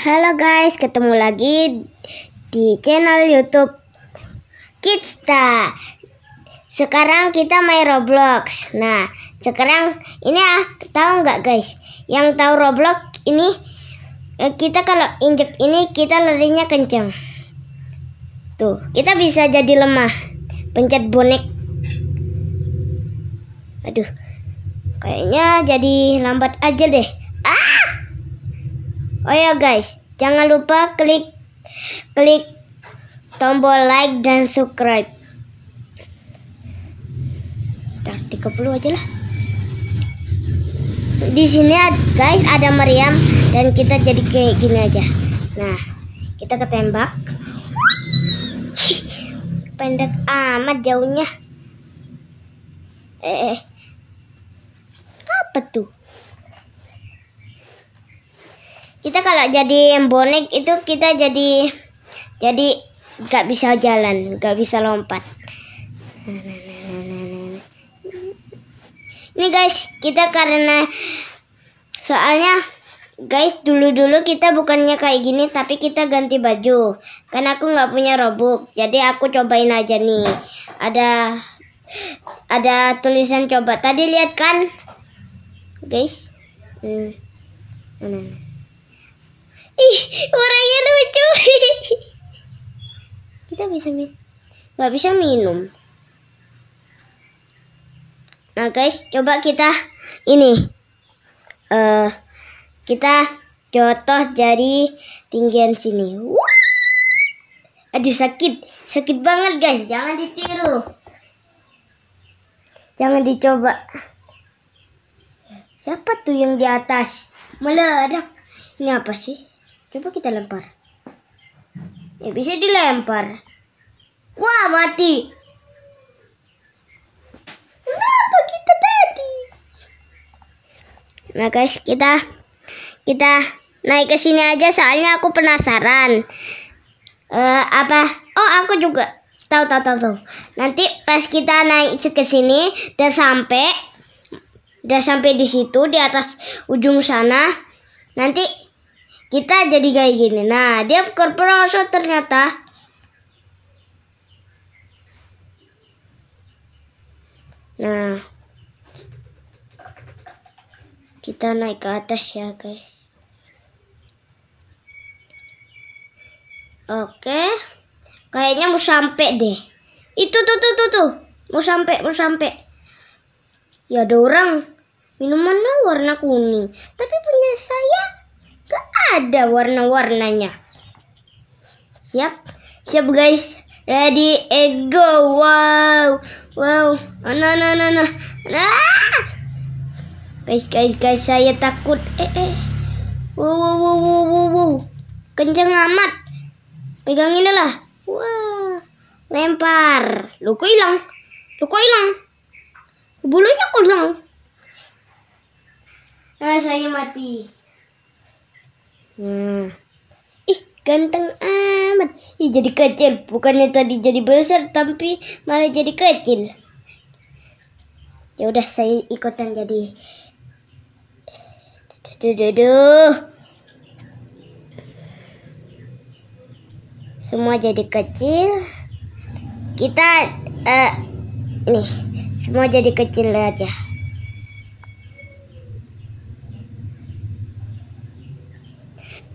Halo guys, ketemu lagi di channel YouTube Kidsta. Sekarang kita main Roblox. Nah, sekarang ini ah tahu nggak guys? Yang tahu Roblox ini eh, kita kalau injek ini kita larinya kenceng. Tuh, kita bisa jadi lemah. Pencet bonek. Aduh. Kayaknya jadi lambat aja deh. Oh ya guys, jangan lupa klik klik tombol like dan subscribe. Ntar 30 aja lah. Di sini guys ada meriam dan kita jadi kayak gini aja. Nah, kita ketembak. Pendek amat jauhnya. Eh, eh. apa tuh? kita kalau jadi bonek itu kita jadi jadi nggak bisa jalan nggak bisa lompat ini guys kita karena soalnya guys dulu-dulu kita bukannya kayak gini tapi kita ganti baju karena aku nggak punya robok jadi aku cobain aja nih ada ada tulisan coba tadi lihat kan guys hmm. Ih, orangnya lucu. Kita bisa minum. Gak bisa minum. Nah guys, coba kita ini. Uh, kita jatuh dari tinggian sini. Wah! Aduh sakit, sakit banget guys. Jangan ditiru. Jangan dicoba. Siapa tuh yang di atas? Meledak. Ini apa sih? Coba kita lempar. Ya bisa dilempar. Wah mati. Kenapa kita tadi? Nah guys kita kita naik ke sini aja soalnya aku penasaran. Uh, apa? Oh aku juga tahu tahu tahu Nanti pas kita naik ke sini udah sampai udah sampai di situ di atas ujung sana nanti kita jadi kayak gini nah dia korporasi ternyata nah kita naik ke atas ya guys oke kayaknya mau sampai deh itu tuh tuh tuh tuh mau sampai mau sampai ya ada orang minumannya warna kuning tapi punya saya ada warna-warnanya. Siap? Siap guys. Ready and go. Wow. Wow. Oh, no no no no. Ah! Guys, guys, guys, saya takut. Eh eh. Wow wow wow wow wow. wow. Kenceng amat. Pegangin lah. Wow. Lempar. Lu kok hilang? Lu kok hilang? Bulunya kurang. hilang? Nah, saya mati. Nah. Ih, ganteng amat. Ih, jadi kecil. Bukannya tadi jadi besar, tapi malah jadi kecil. Ya udah saya ikutan jadi. Duh, duh, duh. Semua jadi kecil. Kita eh uh, nih, semua jadi kecil aja.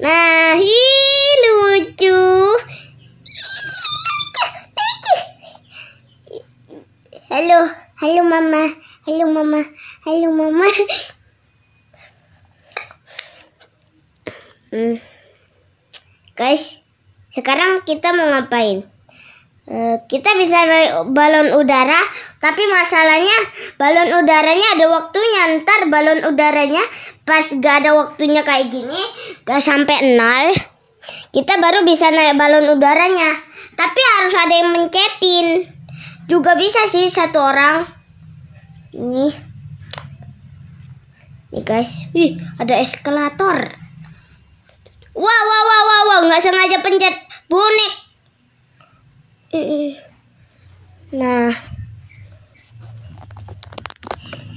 Nah, hi lucu. Halo, halo mama, halo mama, halo mama. Hmm. Guys, sekarang kita mau ngapain? Uh, kita bisa balon udara, tapi masalahnya balon udaranya ada waktunya. Ntar balon udaranya pas gak ada waktunya kayak gini, gak sampai nol, kita baru bisa naik balon udaranya. Tapi harus ada yang mencetin. Juga bisa sih satu orang. ini ini guys. Wih, ada eskalator. wow wow wow wow wow nggak sengaja pencet bonek. Nah.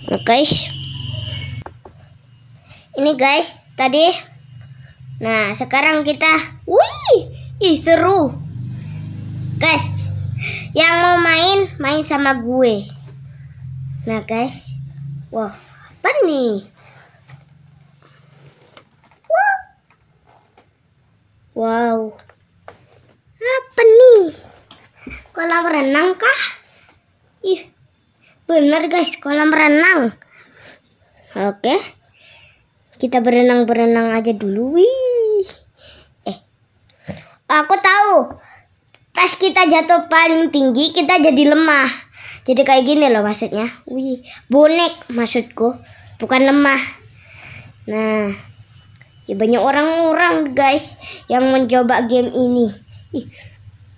Nah, guys. Ini guys, tadi Nah, sekarang kita wih, ih seru. Guys, yang mau main main sama gue. Nah, guys. Wah, apa nih? Wow. Wow. Apa nih? Kolam renang kah? Ih. Bener guys, kolam renang. Oke. Okay. Kita berenang-berenang aja dulu. Wih. Eh. Aku tahu. Pas kita jatuh paling tinggi, kita jadi lemah. Jadi kayak gini loh maksudnya. Wih, bonek maksudku, bukan lemah. Nah, ya banyak orang-orang guys yang mencoba game ini. Ih,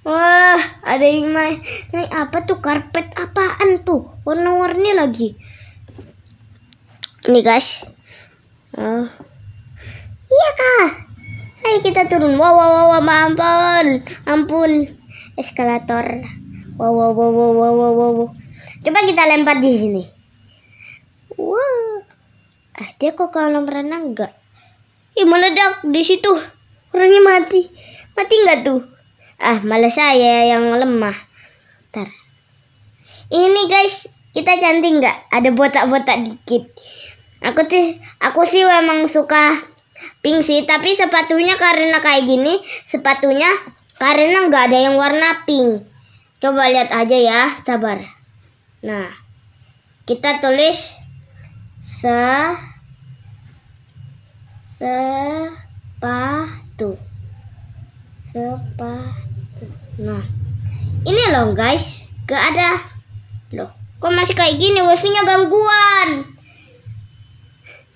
Wah, ada yang main. Nah, apa tuh karpet apaan tuh? Warna-warni lagi. ini guys, oh Iya kak Ayo kita turun. Wow, wow, wow, wow ampun. Ampun. Eskalator. Wow, wow, wow, wow, wow, wow, wow. Coba kita lempar di sini. Wow. Ah, dia kok kalau berenang enggak? Ih, meledak di situ. Orangnya mati. Mati enggak tuh? Ah, malah saya yang lemah. Ntar. Ini guys, kita cantik nggak? Ada botak-botak dikit. Aku sih aku sih memang suka pink sih, tapi sepatunya karena kayak gini, sepatunya karena nggak ada yang warna pink. Coba lihat aja ya, sabar. Nah, kita tulis se sepatu sepatu. Nah, ini loh guys, gak ada loh. Kok masih kayak gini? Wifi-nya gangguan.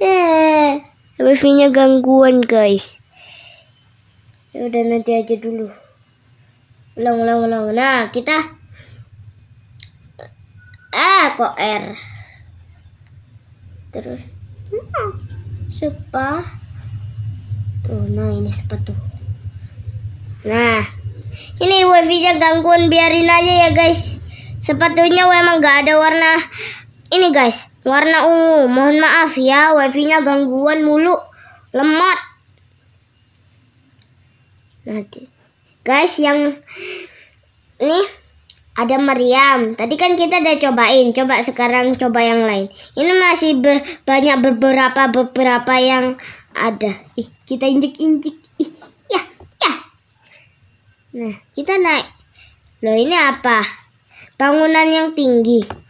Eh, wifi-nya gangguan guys. Ya udah nanti aja dulu. Ulang, ulang, ulang. Nah, kita ah kok R. Terus, hmm, sepah. Tuh, nah ini sepatu. Nah, ini wifi-nya gangguan biarin aja ya guys. Sepatunya memang gak ada warna ini guys Warna ungu. Mohon maaf ya, wifi-nya gangguan mulu. Lemot. Nanti. Guys, yang ini ada meriam Tadi kan kita udah cobain. Coba sekarang coba yang lain. Ini masih ber, banyak beberapa beberapa yang ada. Ih, kita injek-injek. Ih, ya, ya. Nah, kita naik. Loh, ini apa? Bangunan yang tinggi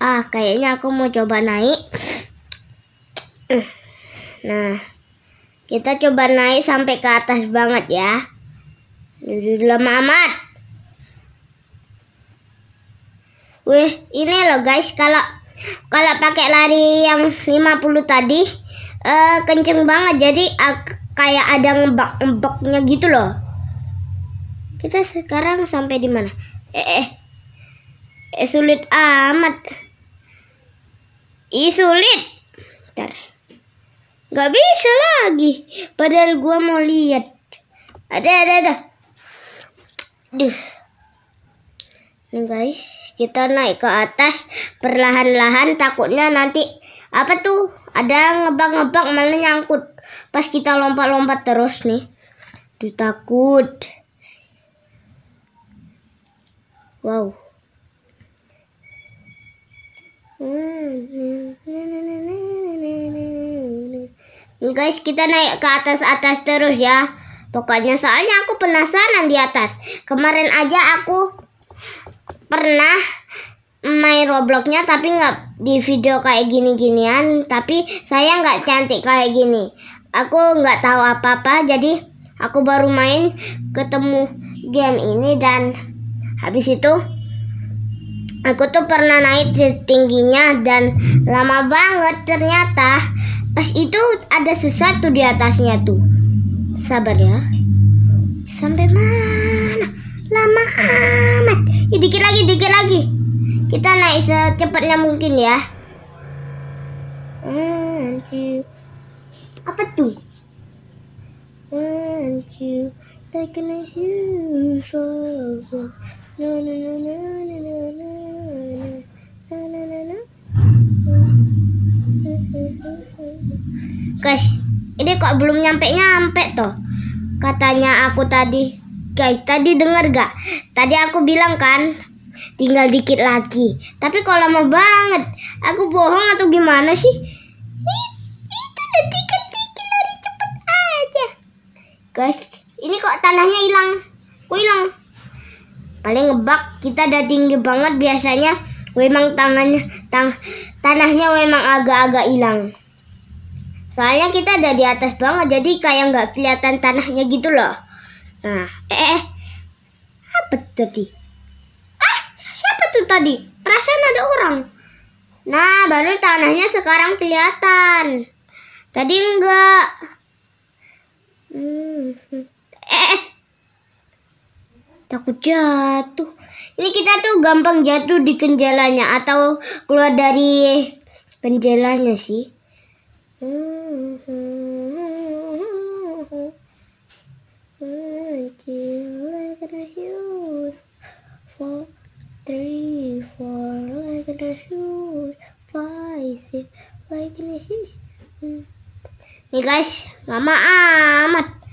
ah kayaknya aku mau coba naik eh, nah kita coba naik sampai ke atas banget ya lama amat wih ini loh guys kalau kalau pakai lari yang 50 tadi uh, kenceng banget jadi uh, kayak ada ngebak-ngebaknya gitu loh kita sekarang sampai di mana eh, eh eh sulit amat Ih sulit. Bentar. Gak bisa lagi. Padahal gua mau lihat. Ada ada ada. Duh. Nih guys, kita naik ke atas perlahan-lahan takutnya nanti apa tuh? Ada ngebang ngebang malah nyangkut. Pas kita lompat-lompat terus nih. Duh takut. Wow. Guys, kita naik ke atas-atas terus ya. Pokoknya soalnya aku penasaran di atas. Kemarin aja aku pernah main Robloxnya tapi nggak di video kayak gini-ginian. Tapi saya nggak cantik kayak gini. Aku nggak tahu apa-apa. Jadi aku baru main ketemu game ini dan habis itu Aku tuh pernah naik setingginya dan lama banget ternyata pas itu ada sesuatu di atasnya tuh. Sabar ya. Sampai mana? Lama amat. Ya, dikit lagi, dikit lagi. Kita naik secepatnya mungkin ya. Apa tuh? And you. Like an usual guys ini kok belum nyampe nyampe toh katanya aku tadi guys tadi denger gak tadi aku bilang kan tinggal dikit lagi tapi kok lama banget aku bohong atau gimana sih itu udah tiket lari cepet aja guys ini kok tanahnya hilang kok hilang paling ngebak kita udah tinggi banget biasanya memang tangannya tang, tanahnya memang agak-agak hilang soalnya kita ada di atas banget jadi kayak nggak kelihatan tanahnya gitu loh nah eh, eh apa tadi ah siapa tuh tadi perasaan ada orang nah baru tanahnya sekarang kelihatan tadi enggak hmm. hmm. eh, eh takut jatuh. Ini kita tuh gampang jatuh di kendalanya atau keluar dari kendalanya sih. Nih guys, lama amat.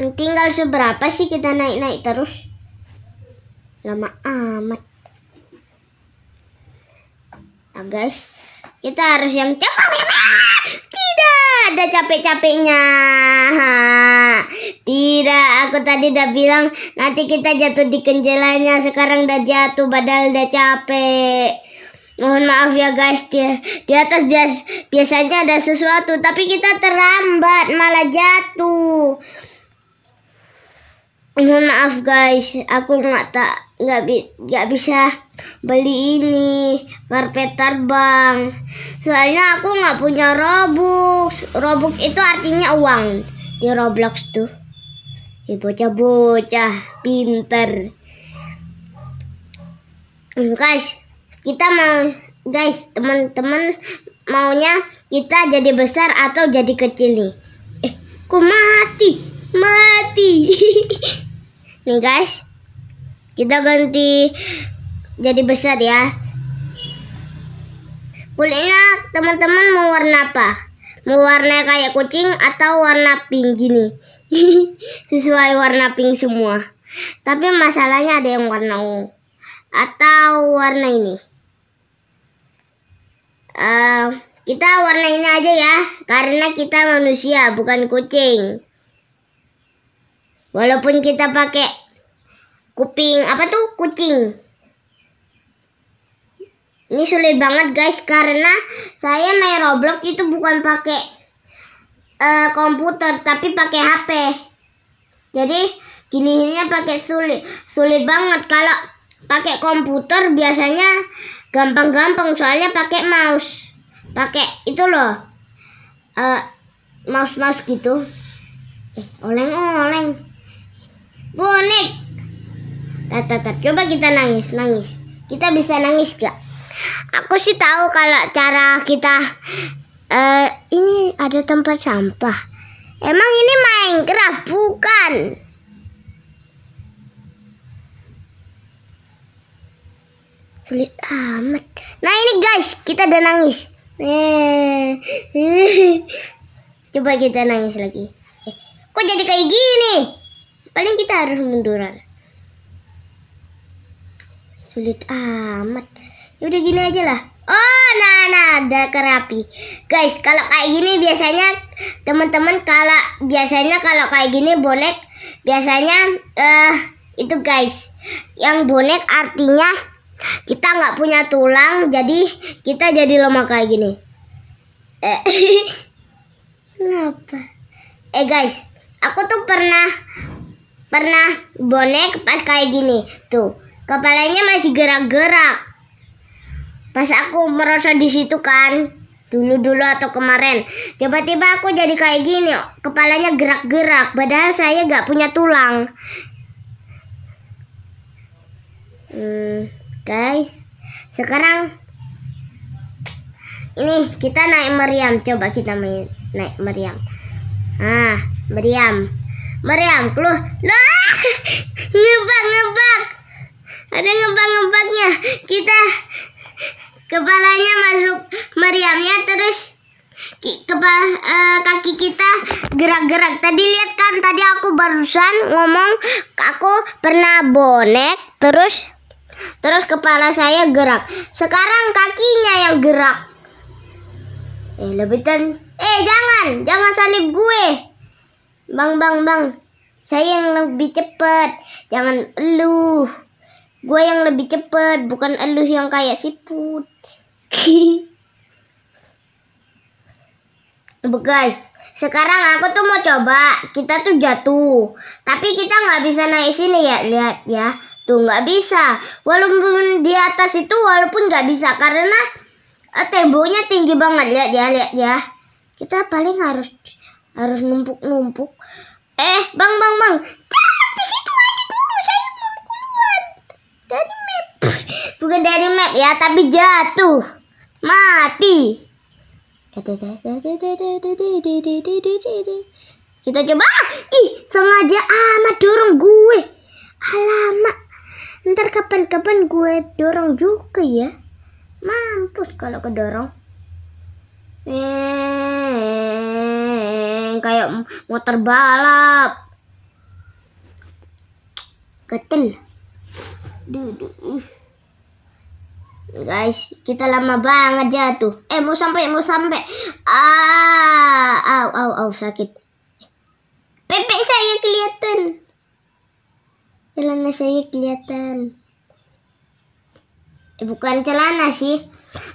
Tinggal seberapa sih kita naik-naik terus? Lama amat. Nah, guys, kita harus yang cepat ya, Tidak ada capek-capeknya. Tidak, aku tadi udah bilang nanti kita jatuh di kenjelanya Sekarang udah jatuh, padahal udah capek. Mohon maaf ya guys, di, di atas bias, biasanya ada sesuatu, tapi kita terlambat, malah jatuh mohon maaf guys aku nggak tak nggak bi nggak bisa beli ini karpet terbang soalnya aku nggak punya robux robux itu artinya uang di roblox tuh ya bocah-bocah pinter guys kita mau guys teman-teman maunya kita jadi besar atau jadi kecil nih eh kok mati mati nih guys kita ganti jadi besar ya kulitnya teman-teman mau warna apa mau warna kayak kucing atau warna pink gini sesuai warna pink semua tapi masalahnya ada yang warna ungu atau warna ini uh, kita warna ini aja ya karena kita manusia bukan kucing Walaupun kita pakai kuping apa tuh kucing. Ini sulit banget guys karena saya main Roblox itu bukan pakai uh, komputer tapi pakai HP. Jadi gininya pakai sulit sulit banget kalau pakai komputer biasanya gampang-gampang soalnya pakai mouse. Pakai itu loh. Uh, mouse-mouse gitu. Eh, oleng-oleng. Oh, bonek tata tata coba kita nangis nangis kita bisa nangis gak aku sih tahu kalau cara kita uh, ini ada tempat sampah emang ini Minecraft bukan sulit amat nah ini guys kita udah nangis eh. coba kita nangis lagi eh, kok jadi kayak gini paling kita harus munduran sulit amat yaudah gini aja lah oh nah nah ada kerapi guys kalau kayak gini biasanya teman-teman kalau biasanya kalau kayak gini bonek biasanya eh uh, itu guys yang bonek artinya kita nggak punya tulang jadi kita jadi lemah kayak gini eh kenapa eh guys aku tuh pernah pernah bonek pas kayak gini tuh kepalanya masih gerak-gerak pas aku merasa di situ kan dulu-dulu atau kemarin tiba-tiba aku jadi kayak gini kepalanya gerak-gerak padahal saya gak punya tulang hmm, guys sekarang ini kita naik meriam coba kita main naik meriam ah meriam merangkul nah ngebak ngebak ada ngebak ngebaknya kita kepalanya masuk meriamnya terus kepala uh, eh, kaki kita gerak-gerak tadi lihat kan tadi aku barusan ngomong aku pernah bonek terus terus kepala saya gerak sekarang kakinya yang gerak eh lebih ten eh jangan jangan salib gue Bang, bang, bang. Saya yang lebih cepet. Jangan elu. Gue yang lebih cepet, bukan elu yang kayak siput. Tuh guys, sekarang aku tuh mau coba. Kita tuh jatuh. Tapi kita nggak bisa naik sini ya, lihat ya. Tuh nggak bisa. Walaupun di atas itu walaupun nggak bisa karena eh, temboknya tinggi banget. Lihat ya, lihat ya. Kita paling harus harus numpuk-numpuk. Eh, bang, bang, bang, jangan di situ lagi dulu. Saya mau keluar dari map. Bukan dari map ya, tapi jatuh, mati. Kita coba. Ih, sengaja amat dorong gue. Alamak. Ntar kapan-kapan gue dorong juga ya. Mampus kalau kedorong. Hmm, kayak motor balap. Ketel. Uh. Guys, kita lama banget jatuh. Eh, mau sampai, mau sampai. Ah, au, au, au, sakit. Pepe saya kelihatan. Celana saya kelihatan. Eh, bukan celana sih.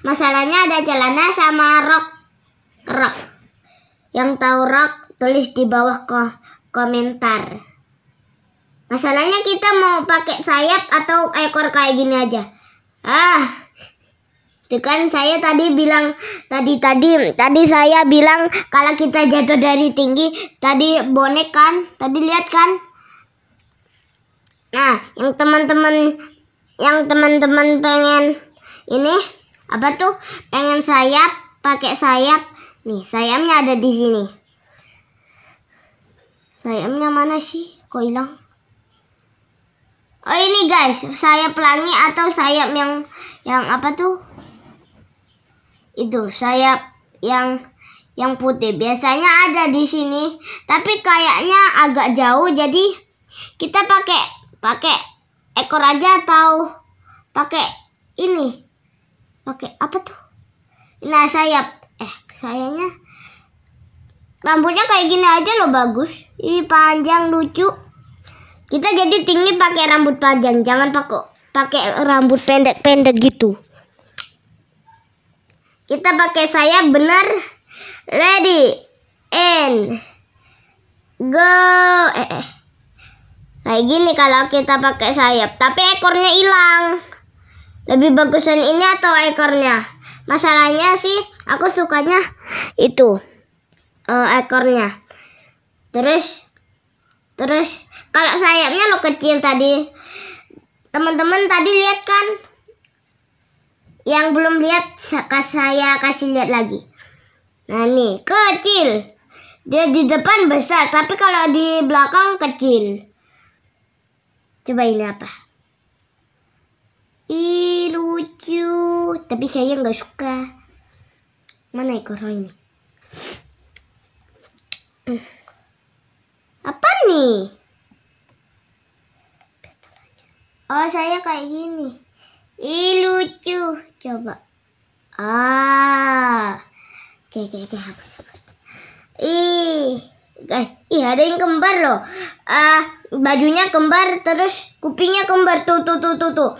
Masalahnya ada celana sama rok rak. Yang tahu rak tulis di bawah ko komentar. Masalahnya kita mau pakai sayap atau ekor kayak gini aja. Ah. Itu kan saya tadi bilang tadi tadi tadi saya bilang kalau kita jatuh dari tinggi tadi bonek kan tadi lihat kan nah yang teman-teman yang teman-teman pengen ini apa tuh pengen sayap pakai sayap Nih, sayapnya ada di sini. Sayapnya mana sih? Kok hilang? Oh, ini guys, sayap pelangi atau sayap yang yang apa tuh? Itu sayap yang yang putih. Biasanya ada di sini, tapi kayaknya agak jauh jadi kita pakai pakai ekor aja atau pakai ini. Pakai apa tuh? Nah, sayap eh sayangnya rambutnya kayak gini aja loh bagus ih panjang lucu kita jadi tinggi pakai rambut panjang jangan pakai pakai rambut pendek-pendek gitu kita pakai saya benar ready and go eh, eh. kayak gini kalau kita pakai sayap tapi ekornya hilang lebih bagusan ini atau ekornya masalahnya sih aku sukanya itu uh, ekornya terus terus kalau sayapnya lo kecil tadi teman-teman tadi lihat kan yang belum lihat saya kasih lihat lagi nah nih kecil dia di depan besar tapi kalau di belakang kecil coba ini apa Ih lucu Tapi saya nggak suka Mana ekor ini Apa nih Oh saya kayak gini Ih lucu Coba Ah Oke oke oke hapus hapus Ih guys Ih ada yang kembar loh Ah uh, Bajunya kembar terus kupingnya kembar tuh tuh tuh tuh tuh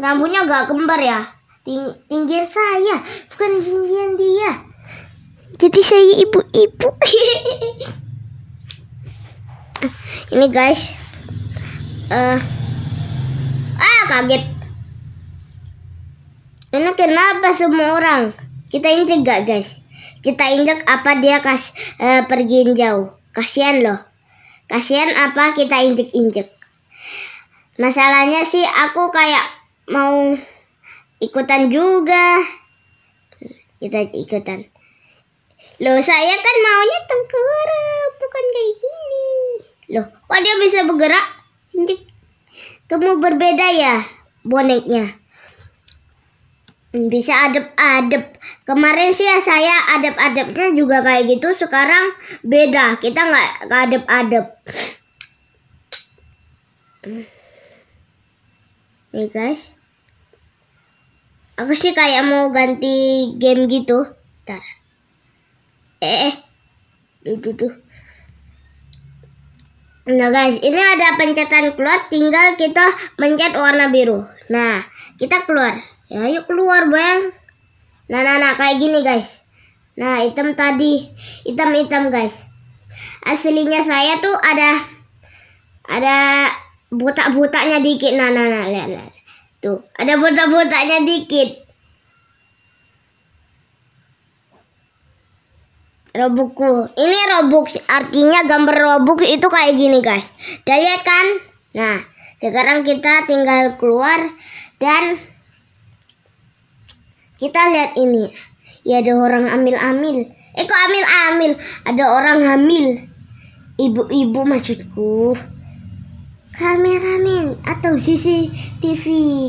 Rambutnya gak kembar ya? Ting tinggian saya, bukan tinggian dia. Jadi saya ibu-ibu. Ini guys. Uh, ah kaget. Ini kenapa semua orang? Kita injek gak guys? Kita injek apa dia kas uh, pergiin jauh? Kasian loh. Kasian apa kita injek-injek? Masalahnya sih aku kayak mau ikutan juga kita ikutan loh saya kan maunya tengkurap bukan kayak gini loh kok dia bisa bergerak kamu berbeda ya boneknya bisa adep-adep kemarin sih ya saya adep-adepnya juga kayak gitu sekarang beda kita nggak adep-adep nih guys Aku sih kayak mau ganti game gitu. Ntar. Eh, eh. Duh, duh, duh. Nah guys, ini ada pencetan keluar, tinggal kita pencet warna biru. Nah, kita keluar. Ya, yuk keluar, Bang. Nah, nah, nah, kayak gini guys. Nah, hitam tadi, hitam-hitam guys. Aslinya saya tuh ada ada butak-butaknya dikit. Nah, nah, nah, lihat, lihat. Tuh, ada botak-botaknya dikit. roboku Ini Robux, artinya gambar Robux itu kayak gini, guys. Udah lihat kan? Nah, sekarang kita tinggal keluar dan kita lihat ini. Ya ada orang ambil-ambil. Eh kok ambil-ambil? Ada orang hamil. Ibu-ibu maksudku kameramen atau CCTV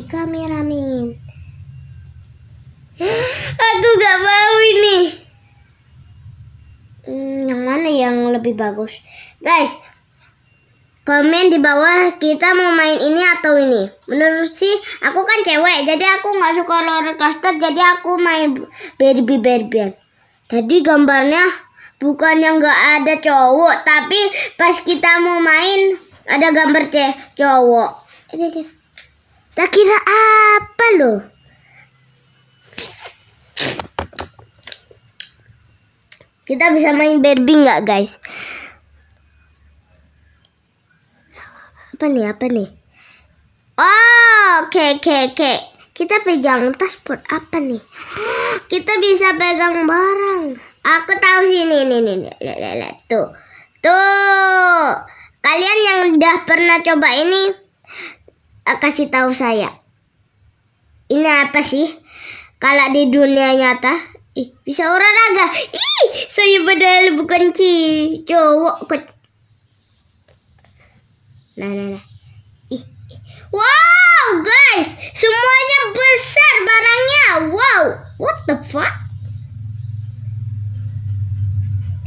kameramen aku gak mau ini hmm, yang mana yang lebih bagus guys komen di bawah kita mau main ini atau ini menurut sih aku kan cewek jadi aku nggak suka roller coaster jadi aku main Barbie Barbie tadi gambarnya bukan yang nggak ada cowok tapi pas kita mau main ada gambar cewek cowok tak kira apa loh kita bisa main Barbie nggak guys apa nih apa nih oh, oke oke oke kita pegang tas buat apa nih kita bisa pegang barang aku tahu sini nih nih nih tuh tuh Kalian yang udah pernah coba ini eh, kasih tahu saya. Ini apa sih? Kalau di dunia nyata, ih bisa olahraga. Ih, saya padahal bukan ci cowok kok. Nah, nah, nah. Ih. Wow, guys, semuanya besar barangnya. Wow, what the fuck?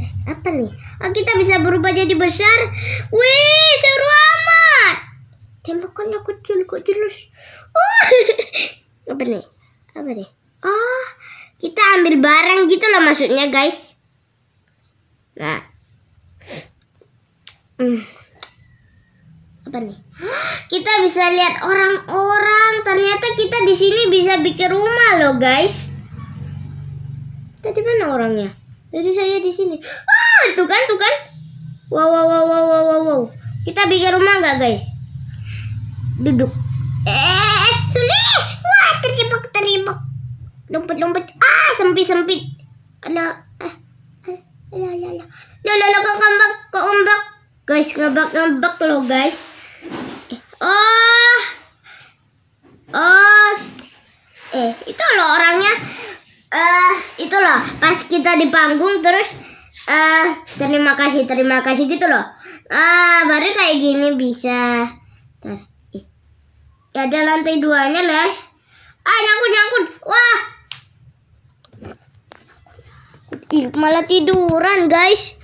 Eh, apa nih? Oh, kita bisa berubah jadi besar. Wih, seru amat. Tembakannya kecil kok jelas. oh, apa nih? Apa nih? Oh, kita ambil barang gitu loh maksudnya guys. Nah. Hmm. Apa nih? Kita bisa lihat orang-orang. Ternyata kita di sini bisa bikin rumah loh guys. Tadi mana orangnya? Jadi saya di sini. Ah! tuh kan, tuh kan. Wow, wow, wow, wow, wow, wow. Kita bikin rumah nggak guys? Duduk. Eh, sulit. Wah, terjebak, terjebak. lompat lompat Ah, sempit, sempit. Ada, ah, eh, eh, ala, ala, ala. Loh, loh, ngambak kok ombak, kok ombak. Guys, ngebak, ngebak loh guys. Oh, oh, eh, itu loh orangnya. Eh, uh, itu loh, pas kita di panggung terus ah terima kasih terima kasih gitu loh ah baru kayak gini bisa Bentar. Ya ada lantai duanya lah ah nyangkut nyangkut wah Ih, malah tiduran guys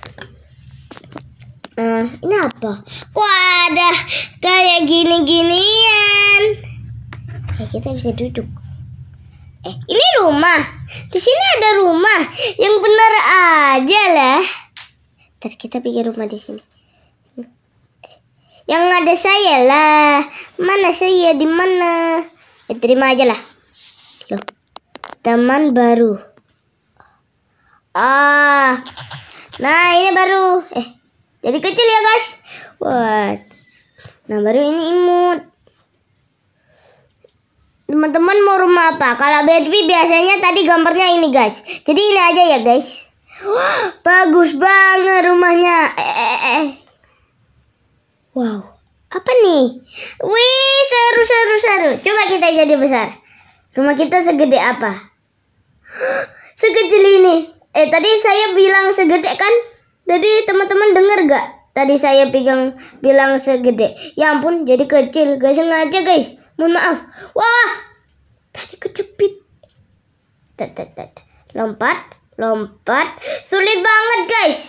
nah ini apa wadah ada kayak gini ginian kayak kita bisa duduk Eh, ini rumah. Di sini ada rumah. Yang benar aja lah. Ntar kita bikin rumah di sini. Yang ada saya lah. Mana saya di mana? Ya, terima aja lah. Loh. Taman baru. Ah. Nah, ini baru. Eh, jadi kecil ya, guys. Wah. Nah, baru ini imut. Teman-teman mau rumah apa? Kalau Barbie biasanya tadi gambarnya ini guys. Jadi ini aja ya guys. Wah, bagus banget rumahnya. Eh, eh, eh. eh. Wow, apa nih? Wih, seru seru seru. Coba kita jadi besar. Rumah kita segede apa? Sekecil ini. Eh, tadi saya bilang segede kan? Jadi teman-teman dengar gak? Tadi saya pegang bilang segede. Ya ampun, jadi kecil. Gak sengaja guys. Mohon maaf. Wah, tadi kejepit. Lompat, lompat. Sulit banget guys.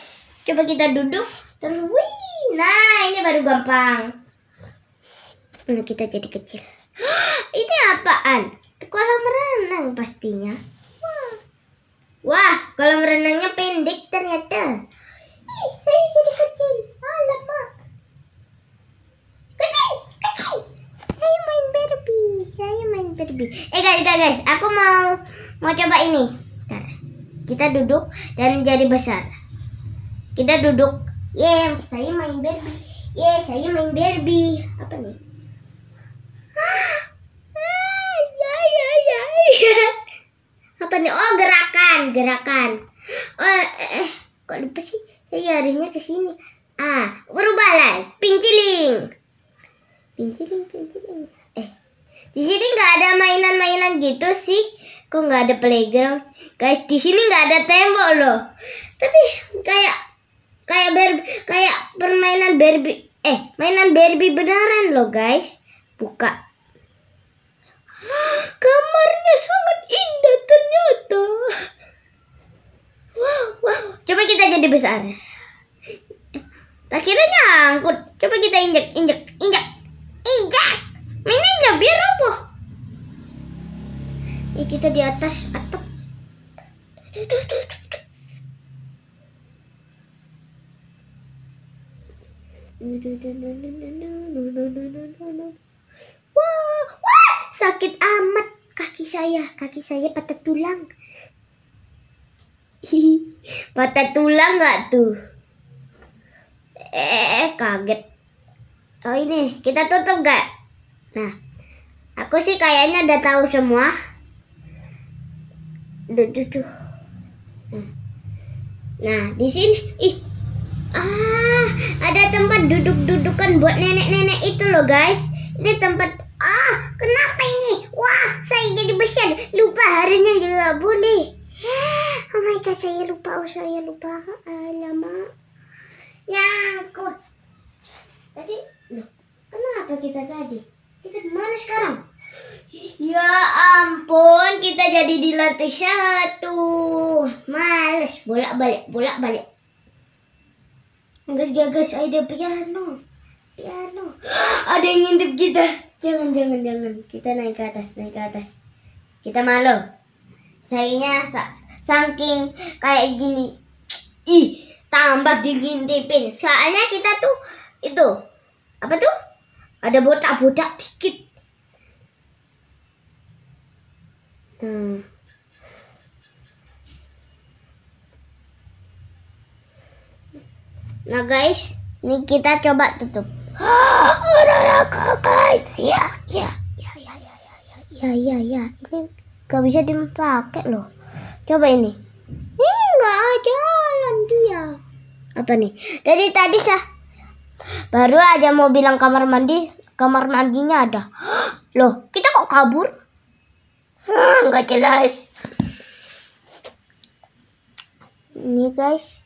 Coba kita duduk. Terus, wih. Nah, ini baru gampang. Lalu kita jadi kecil. ini apaan? Kolam renang pastinya. Wah, Wah kolam renangnya pendek ternyata. Ih, saya jadi kecil. Alamak. Kecil. eh guys guys, guys aku mau mau coba ini Bentar. kita duduk dan jadi besar kita duduk Ye, yeah, saya main Barbie Ye, yeah, saya main Barbie apa nih apa nih oh gerakan gerakan oh eh, eh kok lupa sih saya harusnya ke sini ah berubah lah pinciling pinciling pinciling eh di sini nggak ada mainan-mainan gitu sih. Kok nggak ada playground? Guys, di sini nggak ada tembok loh. Tapi kayak kayak ber kayak permainan Barbie eh mainan Barbie beneran loh guys. Buka. Kamarnya sangat indah ternyata. Wow, wow. Coba kita jadi besar. Tak kira nyangkut. Coba kita injak injak injak injak Mainnya biar ya kita di atas atap Wah, sakit amat kaki saya, kaki saya patah tulang. patah tulang nggak tuh? Eh, kaget. Oh ini, kita tutup gak Nah, aku sih kayaknya udah tahu semua. Nah. di sini ih ah ada tempat duduk-dudukan buat nenek-nenek itu loh guys ini tempat ah kenapa ini wah saya jadi besar lupa harinya juga ya boleh oh my god saya lupa oh saya lupa ah, lama nyangkut tadi loh kenapa kita tadi kita mana sekarang Ya ampun, kita jadi dilatih satu. Males, bolak-balik, bolak-balik. Gagas-gagas ada piano. Piano. Ada yang ngintip kita. Jangan, jangan, jangan. Kita naik ke atas, naik ke atas. Kita malu. Sayangnya sa saking kayak gini. Ih, tambah digintipin. Soalnya kita tuh itu apa tuh? Ada botak-botak dikit Hmm. Nah guys, ini kita coba tutup. Ah, guys, ya, ya, ya, ya, ya, ya, ya, ya, ya, ini gak bisa dipakai loh. Coba ini. Ini nggak jalan dia. Ya. Apa nih? Dari tadi sah. Baru aja mau bilang kamar mandi, kamar mandinya ada. Loh, kita kok kabur? Ah, nggak jelas ini guys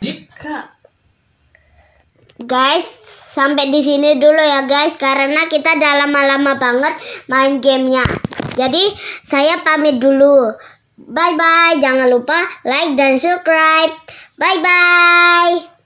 Dika. guys sampai di sini dulu ya guys karena kita udah lama-lama banget main gamenya jadi saya pamit dulu bye bye jangan lupa like dan subscribe bye bye